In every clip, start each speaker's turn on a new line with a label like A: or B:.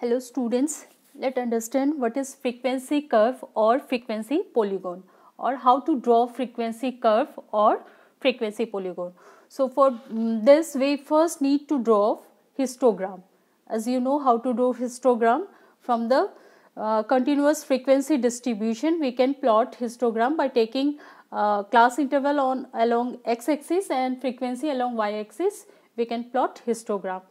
A: Hello students, let understand what is frequency curve or frequency polygon or how to draw frequency curve or frequency polygon. So for mm, this we first need to draw histogram. As you know how to draw histogram from the uh, continuous frequency distribution we can plot histogram by taking uh, class interval on along x axis and frequency along y axis we can plot histogram.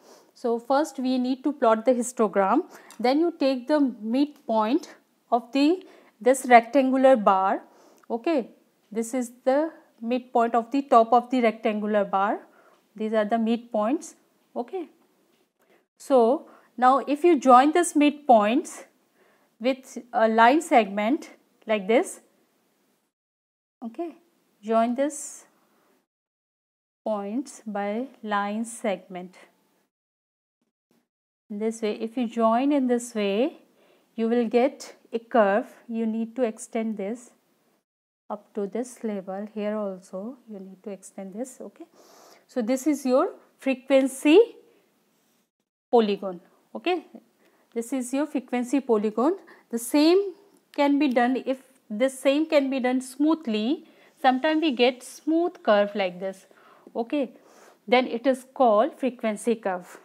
A: So first we need to plot the histogram. Then you take the midpoint of the this rectangular bar. Okay, this is the midpoint of the top of the rectangular bar. These are the midpoints. Okay. So now if you join this midpoints with a line segment like this, okay, join this points by line segment in this way if you join in this way you will get a curve you need to extend this up to this level here also you need to extend this okay so this is your frequency polygon okay this is your frequency polygon the same can be done if the same can be done smoothly sometimes we get smooth curve like this okay then it is called frequency curve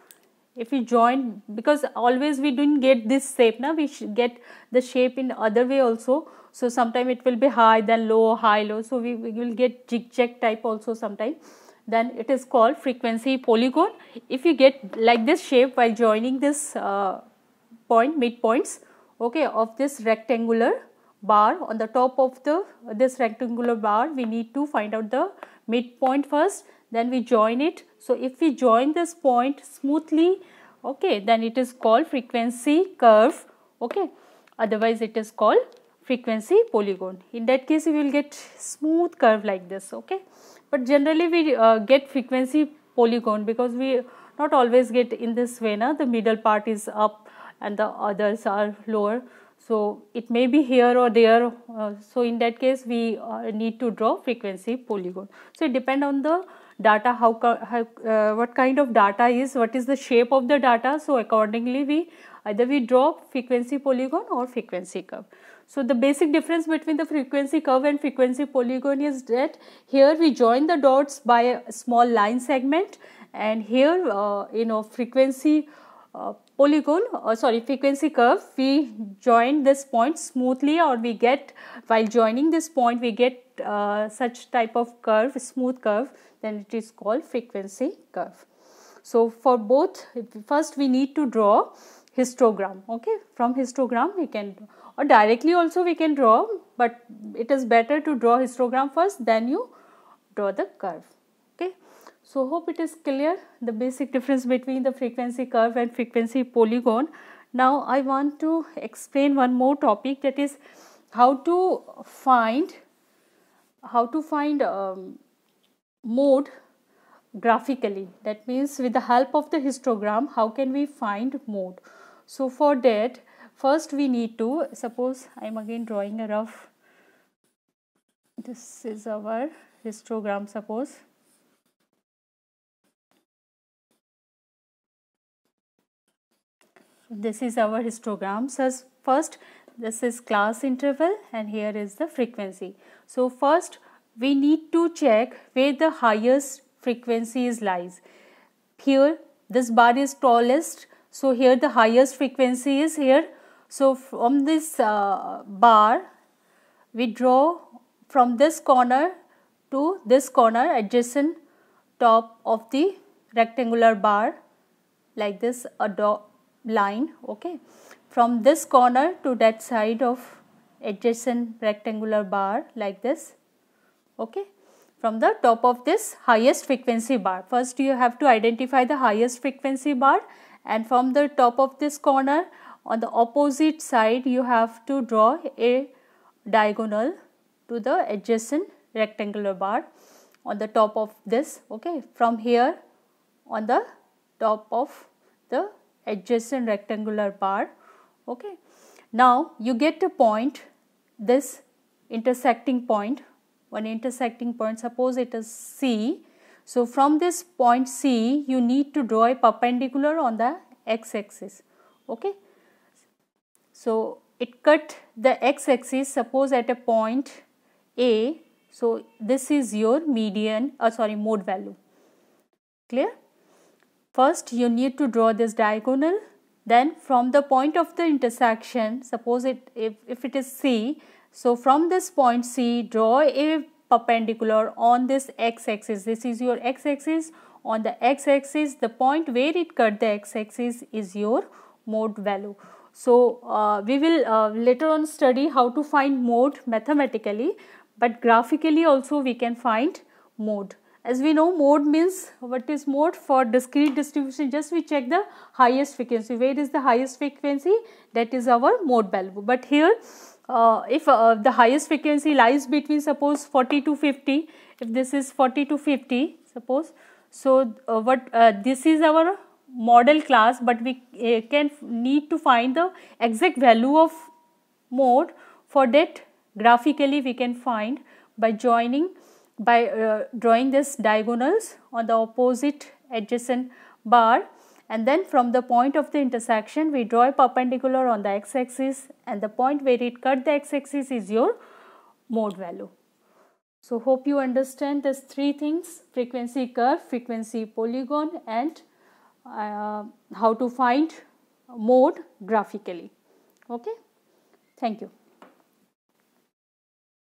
A: if we join because always we didn't get this shape now we get the shape in other way also so sometime it will be high then low high low so we, we will get zigzag type also sometime then it is called frequency polygon if you get like this shape while joining this uh, point midpoints okay of this rectangular bar on the top of the this rectangular bar we need to find out the midpoint first then we join it. So, if we join this point smoothly, okay, then it is called frequency curve, okay. Otherwise, it is called frequency polygon. In that case, we will get smooth curve like this, okay. But generally, we uh, get frequency polygon because we not always get in this way, na, the middle part is up and the others are lower. So, it may be here or there. Uh, so, in that case, we uh, need to draw frequency polygon. So, it depends on the data how, how uh, what kind of data is what is the shape of the data so accordingly we either we draw frequency polygon or frequency curve so the basic difference between the frequency curve and frequency polygon is that here we join the dots by a small line segment and here uh, you know frequency uh, polygon or uh, sorry frequency curve we join this point smoothly or we get while joining this point we get uh, such type of curve smooth curve then it is called frequency curve. So for both first we need to draw histogram okay from histogram we can or directly also we can draw but it is better to draw histogram first then you draw the curve. So hope it is clear the basic difference between the frequency curve and frequency polygon. Now I want to explain one more topic that is how to find how to find um, mode graphically that means with the help of the histogram how can we find mode. So for that first we need to suppose I am again drawing a rough this is our histogram suppose this is our histogram. So first this is class interval and here is the frequency. So first we need to check where the highest frequency is lies. Here this bar is tallest so here the highest frequency is here. So from this uh, bar we draw from this corner to this corner adjacent top of the rectangular bar like this a dot line okay from this corner to that side of adjacent rectangular bar like this okay from the top of this highest frequency bar first you have to identify the highest frequency bar and from the top of this corner on the opposite side you have to draw a diagonal to the adjacent rectangular bar on the top of this okay from here on the top of the adjacent rectangular bar okay now you get a point this intersecting point one intersecting point suppose it is c so from this point c you need to draw a perpendicular on the x axis okay so it cut the x axis suppose at a point a so this is your median or uh, sorry mode value clear First you need to draw this diagonal then from the point of the intersection suppose it if, if it is C so from this point C draw a perpendicular on this x-axis this is your x-axis on the x-axis the point where it cut the x-axis is your mode value. So uh, we will uh, later on study how to find mode mathematically but graphically also we can find mode as we know mode means what is mode for discrete distribution just we check the highest frequency where is the highest frequency that is our mode value but here uh, if uh, the highest frequency lies between suppose 40 to 50 if this is 40 to 50 suppose so uh, what uh, this is our model class but we uh, can need to find the exact value of mode for that graphically we can find by joining by uh, drawing this diagonals on the opposite adjacent bar and then from the point of the intersection we draw a perpendicular on the x-axis and the point where it cut the x-axis is your mode value. So hope you understand these three things frequency curve, frequency polygon and uh, how to find mode graphically. Okay. Thank you.